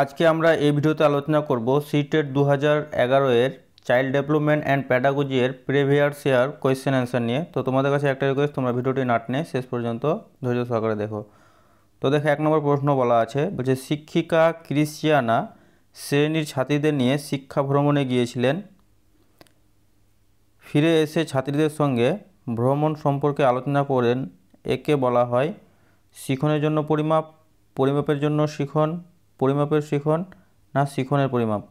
আজকে আমরা এই ভিডিওতে আলোচনা করব সিটেট দু হাজার এর চাইল্ড ডেভেলপমেন্ট অ্যান্ড প্যাডাগোজি এর শেয়ার ইয়ার কোয়েশ্চেন অ্যান্সার নিয়ে তো তোমাদের কাছে একটা রিকোয়েস্ট তোমরা ভিডিওটি নাটনে শেষ পর্যন্ত ধৈর্য সহকারে দেখো তো দেখো এক নম্বর প্রশ্ন বলা আছে বলছে শিক্ষিকা ক্রিশ্চিয়ানা শ্রেণীর ছাত্রীদের নিয়ে শিক্ষা ভ্রমণে গিয়েছিলেন ফিরে এসে ছাত্রীদের সঙ্গে ভ্রমণ সম্পর্কে আলোচনা করেন একে বলা হয় শিখনের জন্য পরিমাপ পরিমাপের জন্য শিখন পরিমাপের শিখন না শিখনের পরিমাপ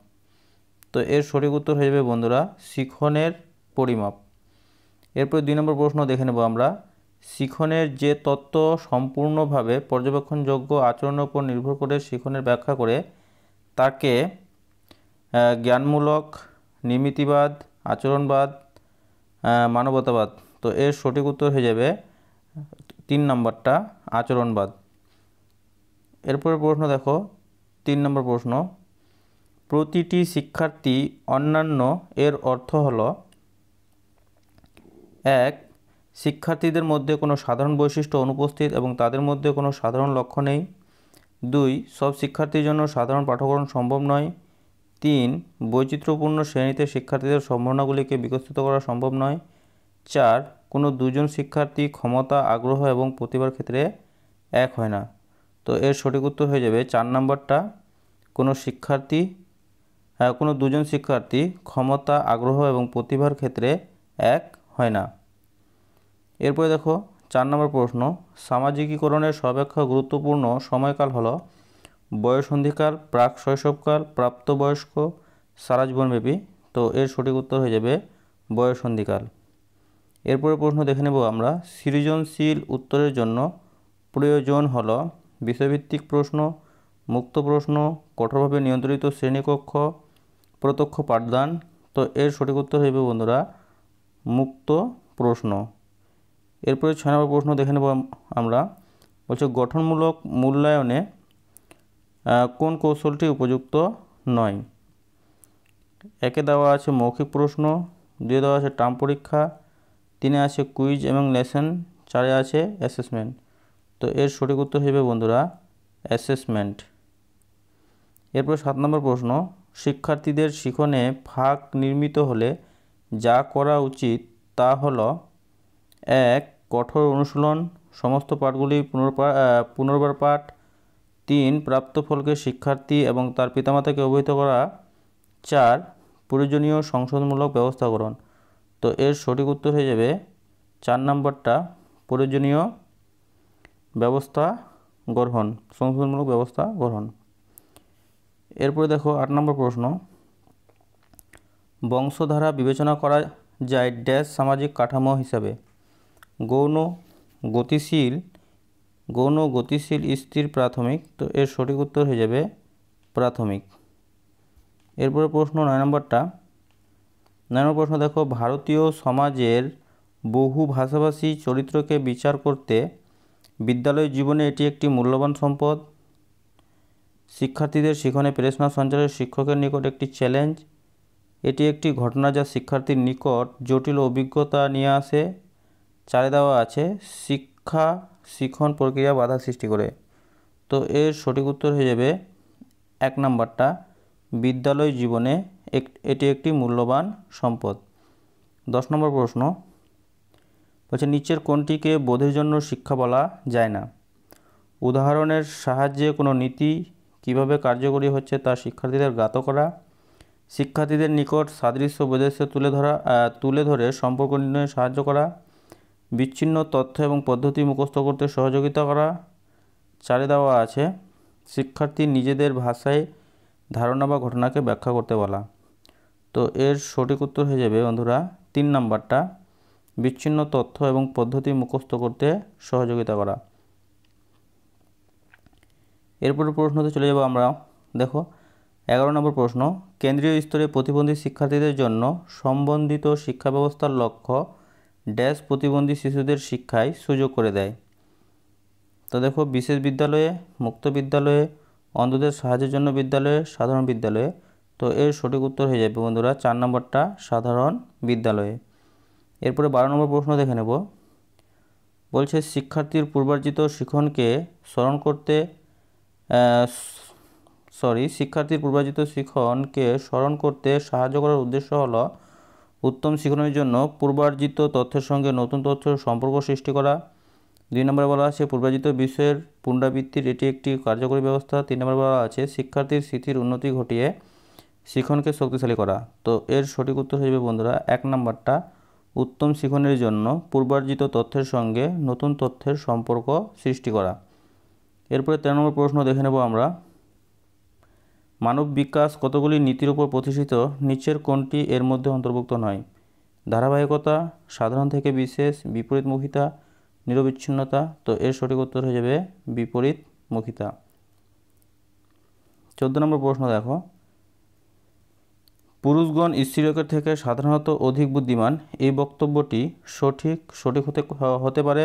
তো এর সঠিক উত্তর হয়ে যাবে বন্ধুরা শিখনের পরিমাপ এরপরে দুই নম্বর প্রশ্ন দেখে নেব আমরা শিখনের যে তত্ত্ব সম্পূর্ণভাবে পর্যবেক্ষণযোগ্য আচরণের উপর নির্ভর করে শিখনের ব্যাখ্যা করে তাকে জ্ঞানমূলক নিমিতিবাদ আচরণবাদ মানবতাবাদ তো এর সঠিক উত্তর হয়ে যাবে তিন নম্বরটা আচরণবাদ এরপরে প্রশ্ন দেখো তিন নম্বর প্রশ্ন প্রতিটি শিক্ষার্থী অন্যান্য এর অর্থ হল এক শিক্ষার্থীদের মধ্যে কোনো সাধারণ বৈশিষ্ট্য অনুপস্থিত এবং তাদের মধ্যে কোনো সাধারণ লক্ষ্য নেই দুই সব শিক্ষার্থীর জন্য সাধারণ পাঠ্যক্রম সম্ভব নয় তিন বৈচিত্র্যপূর্ণ শ্রেণীতে শিক্ষার্থীদের সম্ভাবনাগুলিকে বিকশিত করা সম্ভব নয় চার কোনো দুজন শিক্ষার্থী ক্ষমতা আগ্রহ এবং প্রতিভার ক্ষেত্রে এক হয় না তো এর সঠিক উত্তর হয়ে যাবে চার নম্বরটা কোনো শিক্ষার্থী হ্যাঁ, কোনো দুজন শিক্ষার্থী ক্ষমতা আগ্রহ এবং প্রতিভার ক্ষেত্রে এক হয় না এরপরে দেখো চার নম্বর প্রশ্ন সামাজিকীকরণের সর্বেক্ষা গুরুত্বপূর্ণ সময়কাল হলো বয়সন্ধিকাল প্রাক শৈশবকাল প্রাপ্তবয়স্ক সারা জীবনব্যাপী তো এর সঠিক উত্তর হয়ে যাবে বয়সন্ধিকাল এরপরে প্রশ্ন দেখে নেব আমরা সৃজনশীল উত্তরের জন্য প্রয়োজন হলো বিষয়ভিত্তিক প্রশ্ন মুক্ত প্রশ্ন কঠোরভাবে নিয়ন্ত্রিত শ্রেণীকক্ষ প্রত্যক্ষ পাঠদান তো এর সঠিক উত্তর হইবে বন্ধুরা মুক্ত প্রশ্ন এরপরে ছয় নম্বর প্রশ্ন দেখে নেব আমরা বলছে গঠনমূলক মূল্যায়নে কোন কৌশলটি উপযুক্ত নয় একে দেওয়া আছে মৌখিক প্রশ্ন দুয়ে দেওয়া আছে টার্ম পরীক্ষা তিনে আছে কুইজ এবং লেসন চারে আছে অ্যাসেসমেন্ট তো এর সঠিক উত্তর হবে বন্ধুরা অ্যাসেসমেন্ট এরপর সাত নম্বর প্রশ্ন শিক্ষার্থীদের শিখনে ফাঁক নির্মিত হলে যা করা উচিত তা হল এক কঠোর অনুশীলন সমস্ত পাঠগুলি পুনর্বার পাঠ তিন প্রাপ্ত ফলকে শিক্ষার্থী এবং তার পিতামাতাকে অবহিত করা চার প্রয়োজনীয় সংশোধনমূলক ব্যবস্থা করণ তো এর সঠিক উত্তর হয়ে যাবে চার নম্বরটা প্রয়োজনীয় ব্যবস্থা গ্রহণ সংশোধনমূলক ব্যবস্থা গ্রহণ এরপরে দেখো আট নম্বর প্রশ্ন বংশধারা বিবেচনা করা যায় ড্যাশ সামাজিক কাঠামো হিসাবে গৌণ গতিশীল গৌণ গতিশীল স্থির প্রাথমিক তো এর সঠিক উত্তর হয়ে যাবে প্রাথমিক এরপরে প্রশ্ন নয় নম্বরটা নয় নম্বর প্রশ্ন দেখো ভারতীয় সমাজের বহু ভাষাভাষী চরিত্রকে বিচার করতে বিদ্যালয় জীবনে এটি একটি মূল্যবান সম্পদ শিক্ষার্থীদের শিখনে প্রেরণা সঞ্চারের শিক্ষকের নিকট একটি চ্যালেঞ্জ এটি একটি ঘটনা যা শিক্ষার্থীর নিকট জটিল অভিজ্ঞতা নিয়ে আসে চারে দেওয়া আছে শিক্ষা শিখন প্রক্রিয়া বাধা সৃষ্টি করে তো এর সঠিক উত্তর হয়ে যাবে এক নাম্বারটা বিদ্যালয় জীবনে এটি একটি মূল্যবান সম্পদ দশ নম্বর প্রশ্ন বলছে নিচের কোনটিকে বোধের জন্য শিক্ষা বলা যায় না উদাহরণের সাহায্যে কোনো নীতি কিভাবে কার্যকরী হচ্ছে তা শিক্ষার্থীদের জ্ঞাত করা শিক্ষার্থীদের নিকট সাদৃশ্য বৈদেশ্য তুলে ধরা তুলে ধরে সম্পর্ক নির্ণয়ে সাহায্য করা বিচ্ছিন্ন তথ্য এবং পদ্ধতি মুখস্থ করতে সহযোগিতা করা চারে দেওয়া আছে শিক্ষার্থী নিজেদের ভাষায় ধারণা বা ঘটনাকে ব্যাখ্যা করতে বলা তো এর সঠিক উত্তর হয়ে যাবে বন্ধুরা তিন নাম্বারটা বিচ্ছিন্ন তথ্য এবং পদ্ধতি মুখস্থ করতে সহযোগিতা করা এরপরের প্রশ্নতে চলে যাব আমরা দেখো এগারো নম্বর প্রশ্ন কেন্দ্রীয় স্তরে প্রতিবন্ধী শিক্ষার্থীদের জন্য সম্বন্ধিত শিক্ষা ব্যবস্থার লক্ষ্য ড্যাশ প্রতিবন্ধী শিশুদের শিক্ষায় সুযোগ করে দেয় তো দেখো বিশেষ বিদ্যালয়ে মুক্ত বিদ্যালয়ে অন্ধদের সাহায্যের জন্য বিদ্যালয়ে সাধারণ বিদ্যালয়ে তো এর সঠিক উত্তর হয়ে যাবে বন্ধুরা চার নম্বরটা সাধারণ বিদ্যালয়ে এরপরে বারো নম্বর প্রশ্ন দেখে নেব বলছে শিক্ষার্থীর পূর্বার্জিত শিখনকে স্মরণ করতে সরি শিক্ষার্থীর পূর্বার্জিত শিখনকে স্মরণ করতে সাহায্য করার উদ্দেশ্য হলো উত্তম শিখনের জন্য পূর্বার্জিত তথ্যের সঙ্গে নতুন তথ্য সম্পর্ক সৃষ্টি করা দুই নম্বরে বলা আছে পূর্বার্জিত বিষয়ের পুনরাবৃত্তির এটি একটি কার্যকরী ব্যবস্থা তিন নম্বরে বলা আছে শিক্ষার্থীর স্মৃতির উন্নতি ঘটিয়ে শিখনকে শক্তিশালী করা তো এর সঠিক উত্তর হিসেবে বন্ধুরা এক নম্বরটা উত্তম শিখনের জন্য পূর্বার্জিত তথ্যের সঙ্গে নতুন তথ্যের সম্পর্ক সৃষ্টি করা এরপরে তেরো নম্বর প্রশ্ন দেখে নেব আমরা মানব বিকাশ কতগুলি নীতির উপর প্রতিষ্ঠিত নিচের কোনটি এর মধ্যে অন্তর্ভুক্ত নয় ধারাবাহিকতা সাধারণ থেকে বিশেষ বিপরীতমুখিতা নিরবিচ্ছিন্নতা তো এর সঠিক উত্তর হয়ে যাবে বিপরীতমুখিতা চোদ্দ নম্বর প্রশ্ন দেখো পুরুষগণ স্ত্রীলোকের থেকে সাধারণত অধিক বুদ্ধিমান এই বক্তব্যটি সঠিক সঠিক হতে হতে পারে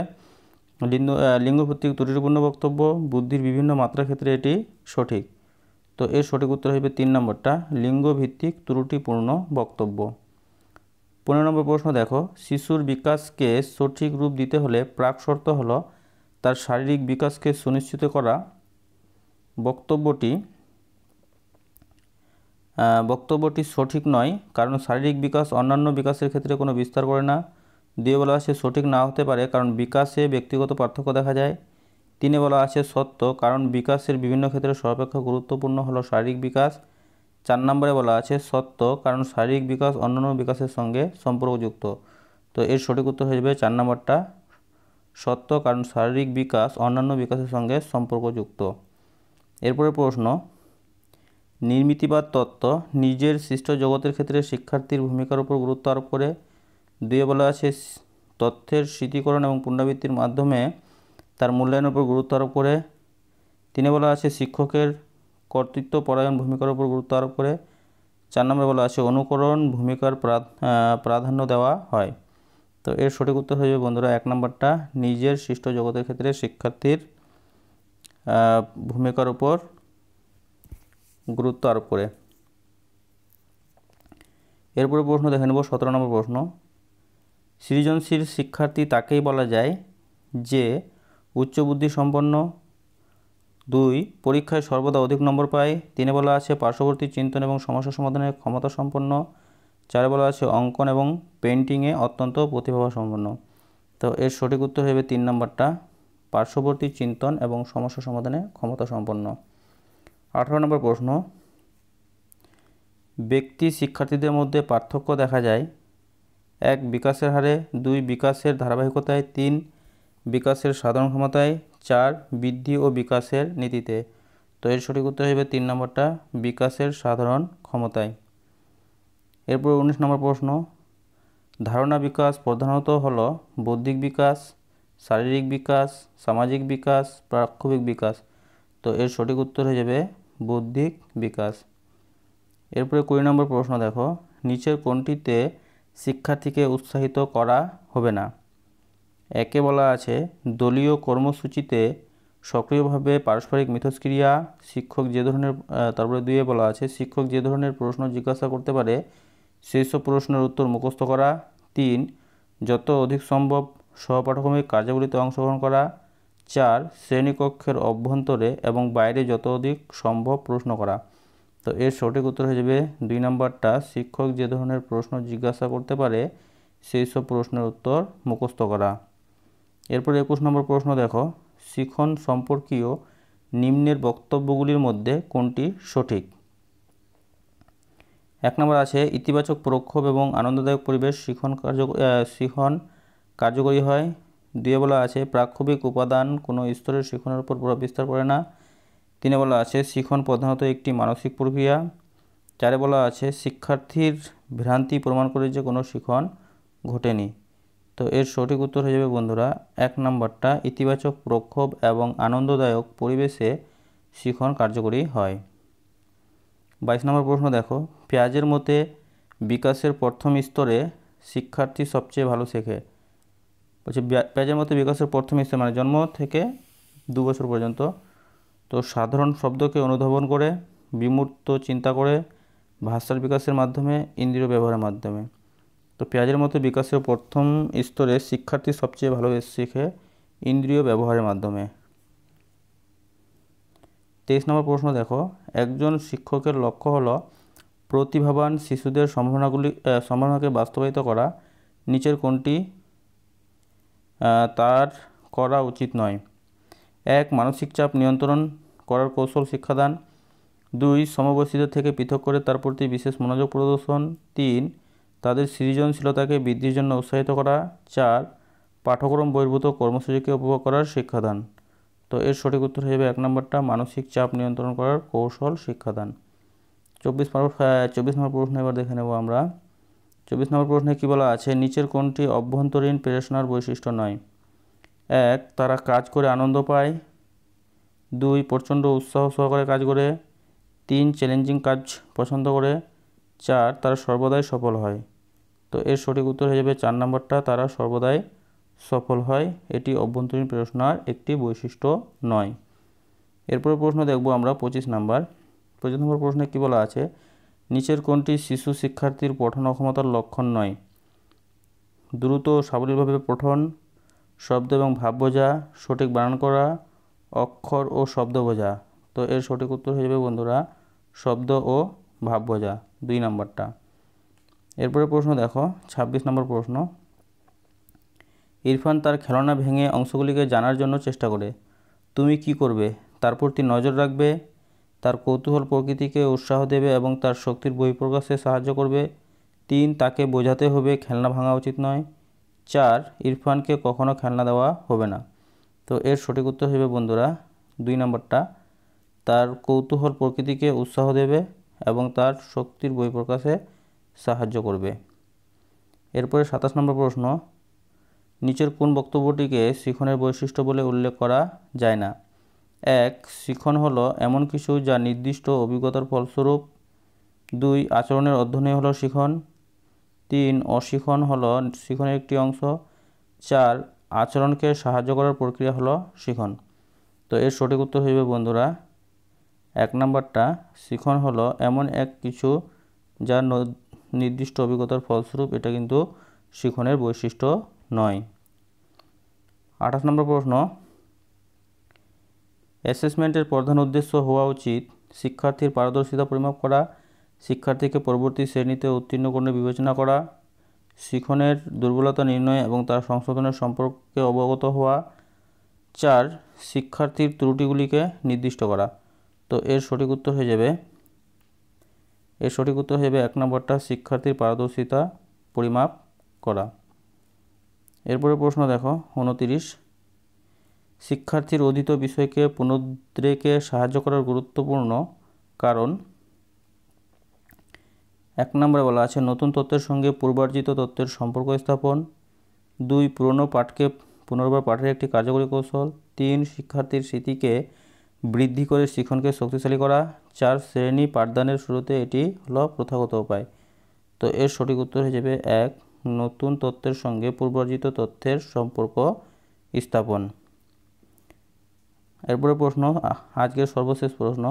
লিঙ্গ লিঙ্গভিত্তিক ত্রুটিপূর্ণ বক্তব্য বুদ্ধির বিভিন্ন মাত্রার ক্ষেত্রে এটি সঠিক তো এর সঠিক উত্তর হবে তিন নম্বরটা লিঙ্গভিত্তিক ত্রুটিপূর্ণ বক্তব্য পনেরো নম্বর প্রশ্ন দেখো শিশুর বিকাশকে সঠিক রূপ দিতে হলে প্রাক শর্ত হল তার শারীরিক বিকাশকে সুনিশ্চিত করা বক্তব্যটি বক্তব্যটি সঠিক নয় কারণ শারীরিক বিকাশ অন্যান্য বিকাশের ক্ষেত্রে কোনো বিস্তার করে না দিয়ে বলা আছে সঠিক না হতে পারে কারণ বিকাশে ব্যক্তিগত পার্থক্য দেখা যায় তিনে বলা আছে সত্য কারণ বিকাশের বিভিন্ন ক্ষেত্রে সর্বাপেক্ষা গুরুত্বপূর্ণ হলো শারীরিক বিকাশ চার নম্বরে বলা আছে সত্য কারণ শারীরিক বিকাশ অন্যান্য বিকাশের সঙ্গে সম্পর্কযুক্ত তো এর সঠিক উত্তর হয়ে যাবে চার নম্বরটা সত্য কারণ শারীরিক বিকাশ অন্যান্য বিকাশের সঙ্গে সম্পর্কযুক্ত এরপরে প্রশ্ন নির্মিতিবাদ তত্ত্ব নিজের সৃষ্ট জগতের ক্ষেত্রে শিক্ষার্থীর ভূমিকার উপর গুরুত্ব আরোপ করে দুয়ে বলা আছে তথ্যের স্মৃতিকরণ এবং পুনরাবৃত্তির মাধ্যমে তার মূল্যায়নের উপর গুরুত্ব আরোপ করে তিনে বলা আছে শিক্ষকের কর্তৃত্ব পরায়ণ ভূমিকার উপর গুরুত্ব আরোপ করে চার নম্বরে বলা আছে অনুকরণ ভূমিকার প্রাধান্য দেওয়া হয় তো এর সঠিক উত্তর হয়ে যাবে বন্ধুরা এক নম্বরটা নিজের সৃষ্ট জগতের ক্ষেত্রে শিক্ষার্থীর ভূমিকার উপর গুরুত্ব আরোপ করে এরপরে প্রশ্ন দেখে নেব সতেরো নম্বর প্রশ্ন সৃজনশীল শিক্ষার্থী তাকেই বলা যায় যে উচ্চ বুদ্ধি সম্পন্ন দুই পরীক্ষায় সর্বদা অধিক নম্বর পায় তিনে বলা আছে পার্শ্ববর্তী চিন্তন এবং সমস্যা সমাধানের ক্ষমতা সম্পন্ন চারে বলা আছে অঙ্কন এবং পেন্টিংয়ে অত্যন্ত প্রতিভা সম্পন্ন তো এর সঠিক উত্তর হবে তিন নম্বরটা পার্শ্ববর্তী চিন্তন এবং সমস্যা সমাধানে ক্ষমতা সম্পন্ন আঠারো নম্বর প্রশ্ন ব্যক্তি শিক্ষার্থীদের মধ্যে পার্থক্য দেখা যায় এক বিকাশের হারে দুই বিকাশের ধারাবাহিকতায় তিন বিকাশের সাধারণ ক্ষমতায় চার বৃদ্ধি ও বিকাশের নীতিতে তো এর সঠিক উত্তর হবে তিন নম্বরটা বিকাশের সাধারণ ক্ষমতায় এরপর উনিশ নম্বর প্রশ্ন ধারণা বিকাশ প্রধানত হল বৌদ্ধিক বিকাশ শারীরিক বিকাশ সামাজিক বিকাশ প্রাক্ষবিক বিকাশ তো এর সঠিক উত্তর হয়ে যাবে বৌদ্ধিক বিকাশ এরপরে কুড়ি নম্বর প্রশ্ন দেখো নিচের কোনটিতে শিক্ষার্থীকে উৎসাহিত করা হবে না একে বলা আছে দলীয় কর্মসূচিতে সক্রিয়ভাবে পারস্পরিক মিথস্ক্রিয়া শিক্ষক যে ধরনের তারপরে দুয়ে বলা আছে শিক্ষক যে ধরনের প্রশ্ন জিজ্ঞাসা করতে পারে সেই সব প্রশ্নের উত্তর মুখস্থ করা তিন যত অধিক সম্ভব সহপাঠক্রমিক কার্যাবলীতে অংশগ্রহণ করা চার শ্রেণীকক্ষের অভ্যন্তরে এবং বাইরে যত অধিক সম্ভব প্রশ্ন করা তো এর সঠিক উত্তর হয়ে যাবে দুই নম্বরটা শিক্ষক যে ধরনের প্রশ্ন জিজ্ঞাসা করতে পারে সেই সব প্রশ্নের উত্তর মুখস্থ করা এরপর একুশ নম্বর প্রশ্ন দেখো শিখন সম্পর্কীয় নিম্নের বক্তব্যগুলির মধ্যে কোনটি সঠিক এক নম্বর আছে ইতিবাচক প্রক্ষোভ এবং আনন্দদায়ক পরিবেশ শিখন কার্য শিখন কার্যকরী হয় দুয়ে বলা আছে প্রাক্ষোভিক উপাদান কোনো স্তরের শিখনের উপর প্রভাব বিস্তার করে না তিনে বলা আছে শিখন প্রধানত একটি মানসিক প্রক্রিয়া চারে বলা আছে শিক্ষার্থীর ভ্রান্তি প্রমাণ করে যে কোনো শিখন ঘটেনি তো এর সঠিক উত্তর হয়ে যাবে বন্ধুরা এক নম্বরটা ইতিবাচক প্রক্ষোভ এবং আনন্দদায়ক পরিবেশে শিখন কার্যকরী হয় বাইশ নম্বর প্রশ্ন দেখো পেঁয়াজের মতে বিকাশের প্রথম স্তরে শিক্ষার্থী সবচেয়ে ভালো শেখে বলছে পেঁয়াজের মতো বিকাশের প্রথম স্থান মানে জন্ম থেকে দু বছর পর্যন্ত তো সাধারণ শব্দকে অনুধাবন করে বিমূর্ত চিন্তা করে ভাষার বিকাশের মাধ্যমে ইন্দ্রিয় ব্যবহারের মাধ্যমে তো পেঁয়াজের মতো বিকাশের প্রথম স্তরে শিক্ষার্থী সবচেয়ে ভালো শিখে ইন্দ্রিয় ব্যবহারের মাধ্যমে তেইশ নম্বর প্রশ্ন দেখো একজন শিক্ষকের লক্ষ্য হল প্রতিভাবান শিশুদের সম্ভাবনাগুলি সম্ভাবনাকে বাস্তবায়িত করা নিচের কোনটি তার করা উচিত নয় এক মানসিক চাপ নিয়ন্ত্রণ করার কৌশল শিক্ষাদান দুই সমবয়সীদের থেকে পৃথক করে তার প্রতি বিশেষ মনোযোগ প্রদর্শন তিন তাদের সৃজনশীলতাকে বৃদ্ধির জন্য উৎসাহিত করা চার পাঠ্যক্রম বহির্ভূত কর্মসূচিকে উপভোগ করার শিক্ষাদান তো এর সঠিক উত্তর হিসেবে এক নম্বরটা মানসিক চাপ নিয়ন্ত্রণ করার কৌশল শিক্ষাদান চব্বিশ নম্বর চব্বিশ নম্বর প্রশ্ন এবার দেখে নেব আমরা চব্বিশ নম্বর প্রশ্নে কী বলা আছে নিচের কোনটি অভ্যন্তরীণ প্রেরণার বৈশিষ্ট্য নয় এক তারা কাজ করে আনন্দ পায় দুই প্রচণ্ড উৎসাহ সহকারে কাজ করে তিন চ্যালেঞ্জিং কাজ পছন্দ করে চার তারা সর্বদাই সফল হয় তো এর সঠিক উত্তর হয়ে যাবে চার নম্বরটা তারা সর্বদাই সফল হয় এটি অভ্যন্তরীণ প্রেরণার একটি বৈশিষ্ট্য নয় এরপর প্রশ্ন দেখব আমরা পঁচিশ নাম্বার পঁচিশ নম্বর প্রশ্নে কী বলা আছে নিচের কোনটি শিশু শিক্ষার্থীর পঠন অক্ষমতার লক্ষণ নয় দ্রুত সাবলীলভাবে পঠন শব্দ এবং ভাব বোঝা সঠিক বানান করা অক্ষর ও শব্দ বোঝা তো এর সঠিক উত্তর হয়ে যাবে বন্ধুরা শব্দ ও ভাব বোঝা দুই নাম্বারটা এরপরে প্রশ্ন দেখো ২৬ নম্বর প্রশ্ন ইরফান তার খেলনা ভেঙে অংশগুলিকে জানার জন্য চেষ্টা করে তুমি কি করবে তারপর তিনি নজর রাখবে তার কৌতূহল প্রকৃতিকে উৎসাহ দেবে এবং তার শক্তির বহিঃপ্রকাশে সাহায্য করবে তিন তাকে বোঝাতে হবে খেলনা ভাঙা উচিত নয় চার ইরফানকে কখনো খেলনা দেওয়া হবে না তো এর সঠিক উত্তর হবে বন্ধুরা দুই নম্বরটা তার কৌতূহল প্রকৃতিকে উৎসাহ দেবে এবং তার শক্তির বহিঃপ্রকাশে সাহায্য করবে এরপরে সাতাশ নম্বর প্রশ্ন নিচের কোন বক্তব্যটিকে শিখনের বৈশিষ্ট্য বলে উল্লেখ করা যায় না এক শিখন হল এমন কিছু যা নির্দিষ্ট অভিজ্ঞতার ফলস্বরূপ দুই আচরণের অধ্যয়নে হলো শিখন তিন অশিখন হলো শিখনের একটি অংশ চার আচরণকে সাহায্য করার প্রক্রিয়া হলো শিখন তো এর সঠিক উত্তর হইবে বন্ধুরা এক নম্বরটা শিখন হল এমন এক কিছু যা নির্দিষ্ট অভিজ্ঞতার ফলস্বরূপ এটা কিন্তু শিখনের বৈশিষ্ট্য নয় আঠাশ নম্বর প্রশ্ন অ্যাসেসমেন্টের প্রধান উদ্দেশ্য হওয়া উচিত শিক্ষার্থীর পারদর্শিতা পরিমাপ করা শিক্ষার্থীকে পরবর্তী শ্রেণীতে উত্তীর্ণ করে বিবেচনা করা শিখনের দুর্বলতা নির্ণয় এবং তার সংশোধনের সম্পর্কে অবগত হওয়া চার শিক্ষার্থীর ত্রুটিগুলিকে নির্দিষ্ট করা তো এর সঠিক উত্তর হয়ে যাবে এর সঠিক উত্তর হয়ে যাবে এক নম্বরটা শিক্ষার্থীর পারদর্শিতা পরিমাপ করা এরপরে প্রশ্ন দেখো উনতিরিশ শিক্ষার্থীর অধীত বিষয়কে পুনরুদ্রেকে সাহায্য করার গুরুত্বপূর্ণ কারণ এক নম্বরে বলা আছে নতুন তত্ত্বের সঙ্গে পূর্বার্জিত তত্ত্বের সম্পর্ক স্থাপন দুই পুরনো পাঠকে পুনর্বার পাঠের একটি কার্যকরী কৌশল তিন শিক্ষার্থীর স্মৃতিকে বৃদ্ধি করে শিক্ষণকে শক্তিশালী করা চার শ্রেণী পাঠদানের শুরুতে এটি হলো প্রথাগত উপায় তো এর সঠিক উত্তর হিসেবে এক নতুন তত্ত্বের সঙ্গে পূর্বার্জিত তথ্যের সম্পর্ক স্থাপন এরপরে প্রশ্ন আজকের সর্বশেষ প্রশ্ন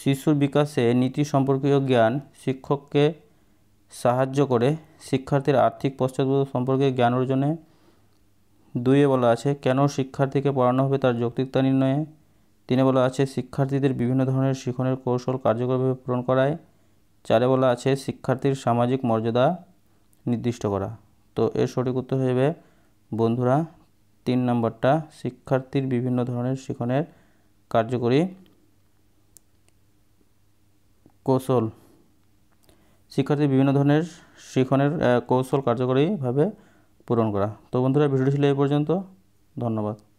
শিশুর বিকাশে নীতি সম্পর্কীয় জ্ঞান শিক্ষককে সাহায্য করে শিক্ষার্থীর আর্থিক পশ্চাৎপদ সম্পর্কে জ্ঞান অর্জনে দুইয়ে বলা আছে কেন শিক্ষার্থীকে পড়ানো হবে তার যৌক্তিকতা নির্ণয়ে তিনে বলা আছে শিক্ষার্থীদের বিভিন্ন ধরনের শিখনের কৌশল কার্যকরভাবে পূরণ করায় চারে বলা আছে শিক্ষার্থীর সামাজিক মর্যাদা নির্দিষ্ট করা তো এর সঠিক উত্তর হিসেবে বন্ধুরা তিন নম্বরটা শিক্ষার্থীর বিভিন্ন ধরনের শিখনের কার্যকরী কৌশল শিক্ষার্থীর বিভিন্ন ধরনের শিখনের কৌশল কার্যকরীভাবে পূরণ করা তো বন্ধুরা ভিডিওটি ছিল এই পর্যন্ত ধন্যবাদ